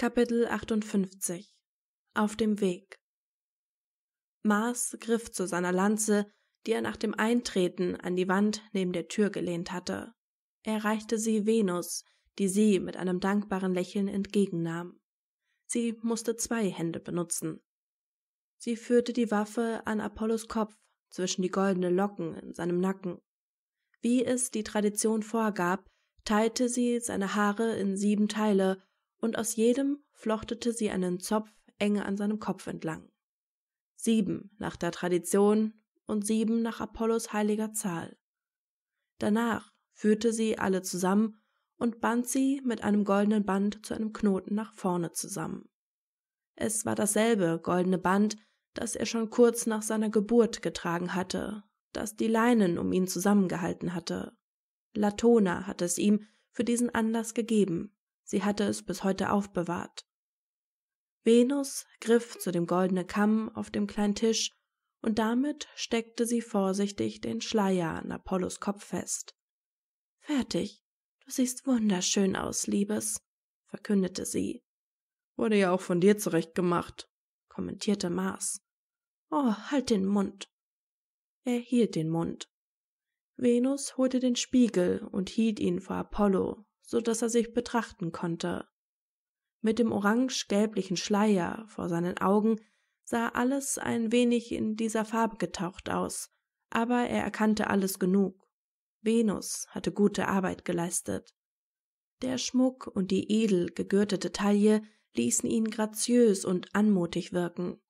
Kapitel 58 Auf dem Weg Mars griff zu seiner Lanze, die er nach dem Eintreten an die Wand neben der Tür gelehnt hatte. Er reichte sie Venus, die sie mit einem dankbaren Lächeln entgegennahm. Sie musste zwei Hände benutzen. Sie führte die Waffe an Apollos Kopf zwischen die goldene Locken in seinem Nacken. Wie es die Tradition vorgab, teilte sie seine Haare in sieben Teile und aus jedem flochtete sie einen Zopf enge an seinem Kopf entlang. Sieben nach der Tradition und sieben nach Apollos heiliger Zahl. Danach führte sie alle zusammen und band sie mit einem goldenen Band zu einem Knoten nach vorne zusammen. Es war dasselbe goldene Band, das er schon kurz nach seiner Geburt getragen hatte, das die Leinen um ihn zusammengehalten hatte. Latona hatte es ihm für diesen Anlass gegeben. Sie hatte es bis heute aufbewahrt. Venus griff zu dem goldenen Kamm auf dem kleinen Tisch und damit steckte sie vorsichtig den Schleier an Apollos Kopf fest. Fertig. Du siehst wunderschön aus, Liebes, verkündete sie. Wurde ja auch von dir zurechtgemacht, kommentierte Mars. Oh, halt den Mund. Er hielt den Mund. Venus holte den Spiegel und hielt ihn vor Apollo, so dass er sich betrachten konnte. Mit dem orange-gelblichen Schleier vor seinen Augen sah alles ein wenig in dieser Farbe getaucht aus, aber er erkannte alles genug. Venus hatte gute Arbeit geleistet. Der Schmuck und die edel gegürtete Taille ließen ihn graziös und anmutig wirken.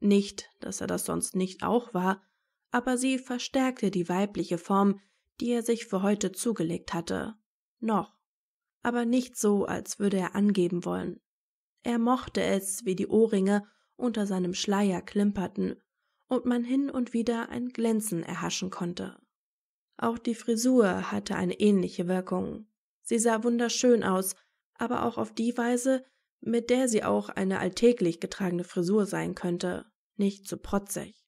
Nicht, dass er das sonst nicht auch war, aber sie verstärkte die weibliche Form, die er sich für heute zugelegt hatte. Noch aber nicht so, als würde er angeben wollen. Er mochte es, wie die Ohrringe unter seinem Schleier klimperten und man hin und wieder ein Glänzen erhaschen konnte. Auch die Frisur hatte eine ähnliche Wirkung. Sie sah wunderschön aus, aber auch auf die Weise, mit der sie auch eine alltäglich getragene Frisur sein könnte, nicht zu protzig.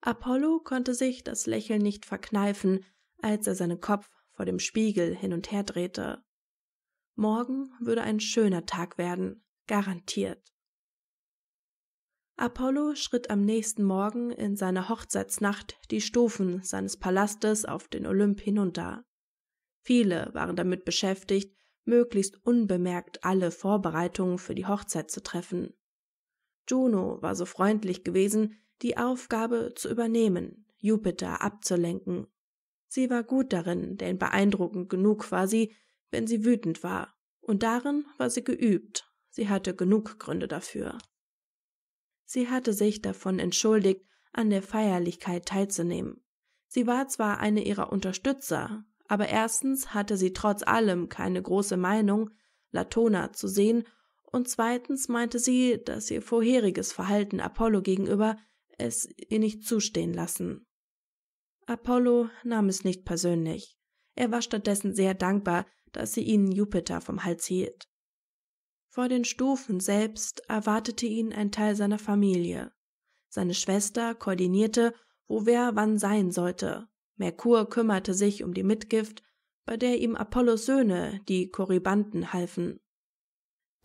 Apollo konnte sich das Lächeln nicht verkneifen, als er seinen Kopf vor dem Spiegel hin und her drehte. Morgen würde ein schöner Tag werden, garantiert. Apollo schritt am nächsten Morgen in seiner Hochzeitsnacht die Stufen seines Palastes auf den Olymp hinunter. Viele waren damit beschäftigt, möglichst unbemerkt alle Vorbereitungen für die Hochzeit zu treffen. Juno war so freundlich gewesen, die Aufgabe zu übernehmen, Jupiter abzulenken. Sie war gut darin, denn beeindruckend genug war sie, wenn sie wütend war, und darin war sie geübt, sie hatte genug Gründe dafür. Sie hatte sich davon entschuldigt, an der Feierlichkeit teilzunehmen. Sie war zwar eine ihrer Unterstützer, aber erstens hatte sie trotz allem keine große Meinung, Latona zu sehen, und zweitens meinte sie, dass ihr vorheriges Verhalten Apollo gegenüber es ihr nicht zustehen lassen. Apollo nahm es nicht persönlich. Er war stattdessen sehr dankbar, dass sie ihnen Jupiter vom Hals hielt. Vor den Stufen selbst erwartete ihn ein Teil seiner Familie. Seine Schwester koordinierte, wo wer wann sein sollte. Merkur kümmerte sich um die Mitgift, bei der ihm Apollos Söhne, die Korybanten, halfen.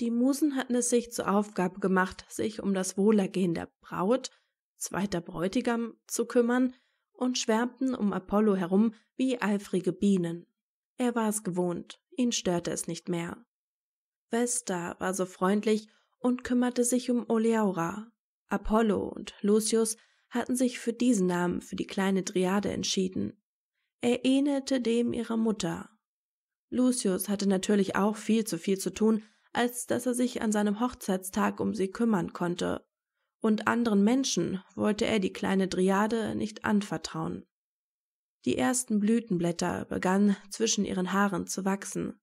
Die Musen hatten es sich zur Aufgabe gemacht, sich um das Wohlergehen der Braut, zweiter Bräutigam, zu kümmern und schwärmten um Apollo herum wie eifrige Bienen. Er war es gewohnt, Ihn störte es nicht mehr. Vesta war so freundlich und kümmerte sich um Oleaura. Apollo und Lucius hatten sich für diesen Namen für die kleine Triade entschieden. Er ähnelte dem ihrer Mutter. Lucius hatte natürlich auch viel zu viel zu tun, als dass er sich an seinem Hochzeitstag um sie kümmern konnte. Und anderen Menschen wollte er die kleine Triade nicht anvertrauen. Die ersten Blütenblätter begannen zwischen ihren Haaren zu wachsen.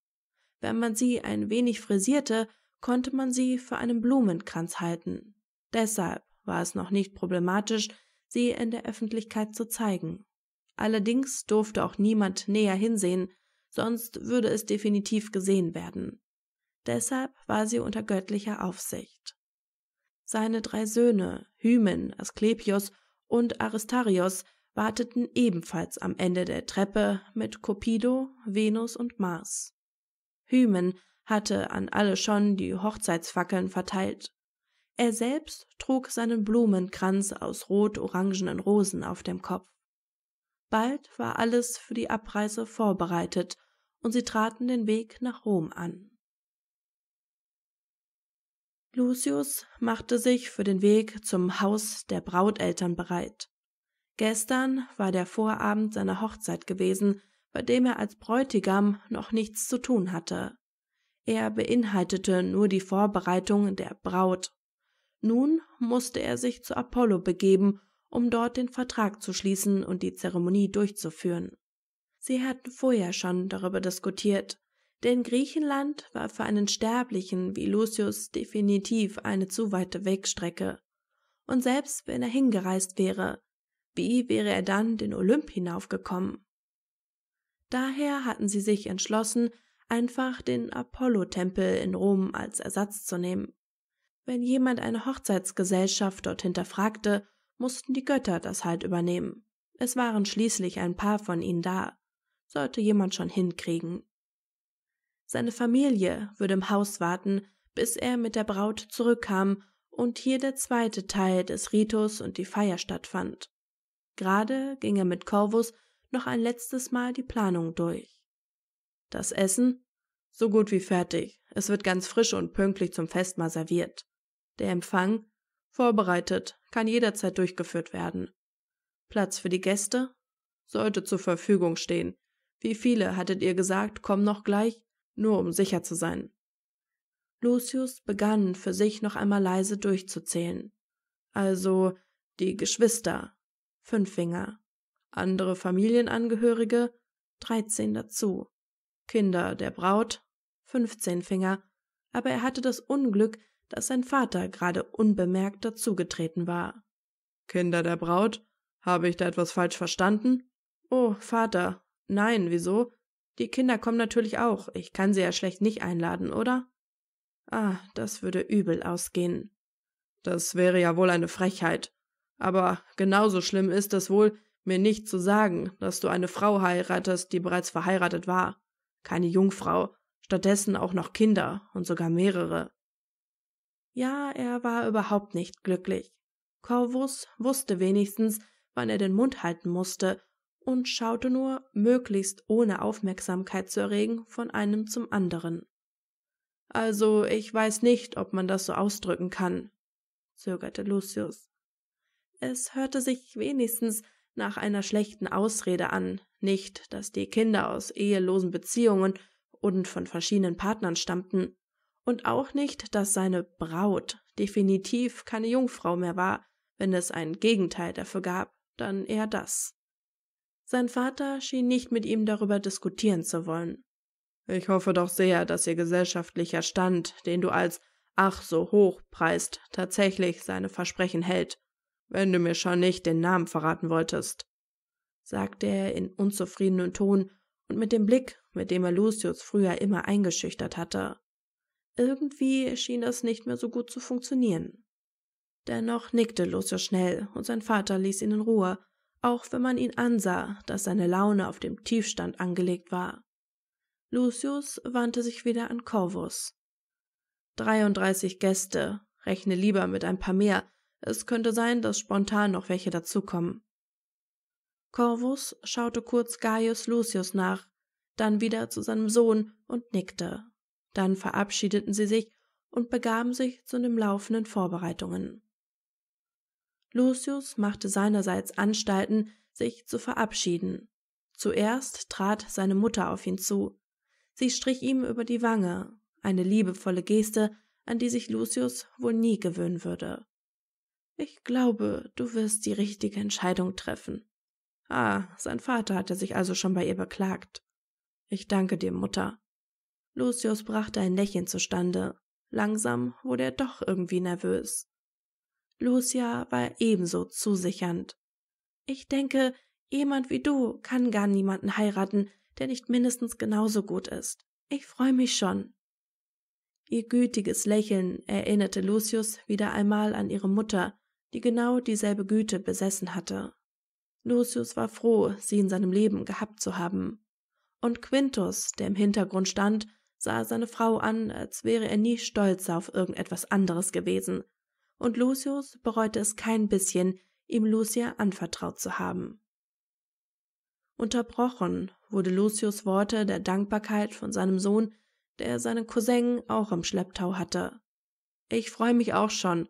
Wenn man sie ein wenig frisierte, konnte man sie für einen Blumenkranz halten. Deshalb war es noch nicht problematisch, sie in der Öffentlichkeit zu zeigen. Allerdings durfte auch niemand näher hinsehen, sonst würde es definitiv gesehen werden. Deshalb war sie unter göttlicher Aufsicht. Seine drei Söhne, Hymen, Asklepios und Aristarios, warteten ebenfalls am Ende der Treppe mit Cupido, Venus und Mars. Hymen hatte an alle schon die Hochzeitsfackeln verteilt. Er selbst trug seinen Blumenkranz aus rot-orangenen Rosen auf dem Kopf. Bald war alles für die Abreise vorbereitet und sie traten den Weg nach Rom an. Lucius machte sich für den Weg zum Haus der Brauteltern bereit. Gestern war der Vorabend seiner Hochzeit gewesen, bei dem er als Bräutigam noch nichts zu tun hatte. Er beinhaltete nur die Vorbereitung der Braut. Nun musste er sich zu Apollo begeben, um dort den Vertrag zu schließen und die Zeremonie durchzuführen. Sie hatten vorher schon darüber diskutiert, denn Griechenland war für einen Sterblichen wie Lucius definitiv eine zu weite Wegstrecke. Und selbst wenn er hingereist wäre, wie wäre er dann den Olymp hinaufgekommen? Daher hatten sie sich entschlossen, einfach den Apollo-Tempel in Rom als Ersatz zu nehmen. Wenn jemand eine Hochzeitsgesellschaft dort hinterfragte, mussten die Götter das halt übernehmen. Es waren schließlich ein paar von ihnen da. Sollte jemand schon hinkriegen. Seine Familie würde im Haus warten, bis er mit der Braut zurückkam und hier der zweite Teil des Ritus und die Feier stattfand. Gerade ging er mit Corvus noch ein letztes Mal die Planung durch. Das Essen? So gut wie fertig. Es wird ganz frisch und pünktlich zum Festmahl serviert. Der Empfang? Vorbereitet, kann jederzeit durchgeführt werden. Platz für die Gäste? Sollte zur Verfügung stehen. Wie viele, hattet ihr gesagt, kommen noch gleich, nur um sicher zu sein. Lucius begann für sich noch einmal leise durchzuzählen. Also die Geschwister, fünf Finger, andere Familienangehörige 13 dazu, Kinder der Braut 15 Finger, aber er hatte das Unglück, dass sein Vater gerade unbemerkt dazugetreten war. Kinder der Braut? Habe ich da etwas falsch verstanden? Oh, Vater. Nein, wieso? Die Kinder kommen natürlich auch. Ich kann sie ja schlecht nicht einladen, oder? Ah, das würde übel ausgehen. Das wäre ja wohl eine Frechheit. Aber genauso schlimm ist es wohl, mir nicht zu sagen, dass du eine Frau heiratest, die bereits verheiratet war. Keine Jungfrau, stattdessen auch noch Kinder und sogar mehrere. Ja, er war überhaupt nicht glücklich. Corvus wusste wenigstens, wann er den Mund halten musste und schaute nur, möglichst ohne Aufmerksamkeit zu erregen, von einem zum anderen. Also, ich weiß nicht, ob man das so ausdrücken kann, zögerte Lucius. Es hörte sich wenigstens nach einer schlechten Ausrede an, nicht, dass die Kinder aus ehelosen Beziehungen und von verschiedenen Partnern stammten, und auch nicht, dass seine Braut definitiv keine Jungfrau mehr war, wenn es ein Gegenteil dafür gab, dann eher das. Sein Vater schien nicht mit ihm darüber diskutieren zu wollen. Ich hoffe doch sehr, dass ihr gesellschaftlicher Stand, den du als ach so hoch preist, tatsächlich seine Versprechen hält wenn du mir schon nicht den Namen verraten wolltest, sagte er in unzufriedenem Ton und mit dem Blick, mit dem er Lucius früher immer eingeschüchtert hatte. Irgendwie schien das nicht mehr so gut zu funktionieren. Dennoch nickte Lucius schnell und sein Vater ließ ihn in Ruhe, auch wenn man ihn ansah, dass seine Laune auf dem Tiefstand angelegt war. Lucius wandte sich wieder an Corvus. 33 Gäste, rechne lieber mit ein paar mehr, es könnte sein, dass spontan noch welche dazukommen. Corvus schaute kurz Gaius Lucius nach, dann wieder zu seinem Sohn und nickte. Dann verabschiedeten sie sich und begaben sich zu den laufenden Vorbereitungen. Lucius machte seinerseits Anstalten, sich zu verabschieden. Zuerst trat seine Mutter auf ihn zu. Sie strich ihm über die Wange, eine liebevolle Geste, an die sich Lucius wohl nie gewöhnen würde. Ich glaube, du wirst die richtige Entscheidung treffen. Ah, sein Vater hatte sich also schon bei ihr beklagt. Ich danke dir, Mutter. Lucius brachte ein Lächeln zustande. Langsam wurde er doch irgendwie nervös. Lucia war ebenso zusichernd. Ich denke, jemand wie du kann gar niemanden heiraten, der nicht mindestens genauso gut ist. Ich freue mich schon. Ihr gütiges Lächeln erinnerte Lucius wieder einmal an ihre Mutter, die genau dieselbe Güte besessen hatte. Lucius war froh, sie in seinem Leben gehabt zu haben. Und Quintus, der im Hintergrund stand, sah seine Frau an, als wäre er nie stolz auf irgendetwas anderes gewesen. Und Lucius bereute es kein bisschen, ihm Lucia anvertraut zu haben. Unterbrochen wurde Lucius Worte der Dankbarkeit von seinem Sohn, der seinen Cousin auch im Schlepptau hatte. Ich freue mich auch schon,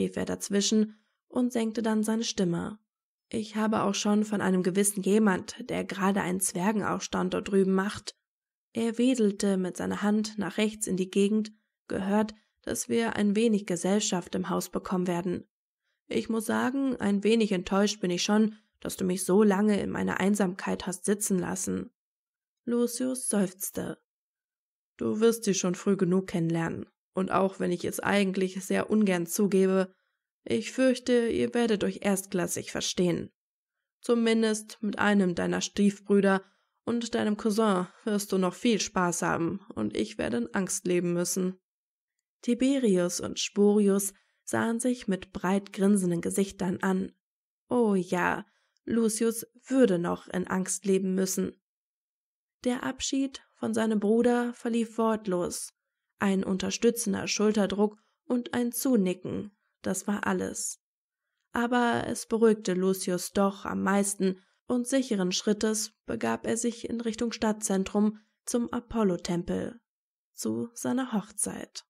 rief er dazwischen und senkte dann seine Stimme. Ich habe auch schon von einem gewissen jemand, der gerade einen Zwergenaufstand dort drüben macht. Er wedelte mit seiner Hand nach rechts in die Gegend, gehört, dass wir ein wenig Gesellschaft im Haus bekommen werden. Ich muss sagen, ein wenig enttäuscht bin ich schon, dass du mich so lange in meiner Einsamkeit hast sitzen lassen. Lucius seufzte. Du wirst sie schon früh genug kennenlernen. Und auch wenn ich es eigentlich sehr ungern zugebe, ich fürchte, ihr werdet euch erstklassig verstehen. Zumindest mit einem deiner Stiefbrüder und deinem Cousin wirst du noch viel Spaß haben, und ich werde in Angst leben müssen. Tiberius und Spurius sahen sich mit breit grinsenden Gesichtern an. Oh ja, Lucius würde noch in Angst leben müssen. Der Abschied von seinem Bruder verlief wortlos, ein unterstützender Schulterdruck und ein Zunicken, das war alles. Aber es beruhigte Lucius doch am meisten, und sicheren Schrittes begab er sich in Richtung Stadtzentrum zum Apollotempel zu seiner Hochzeit.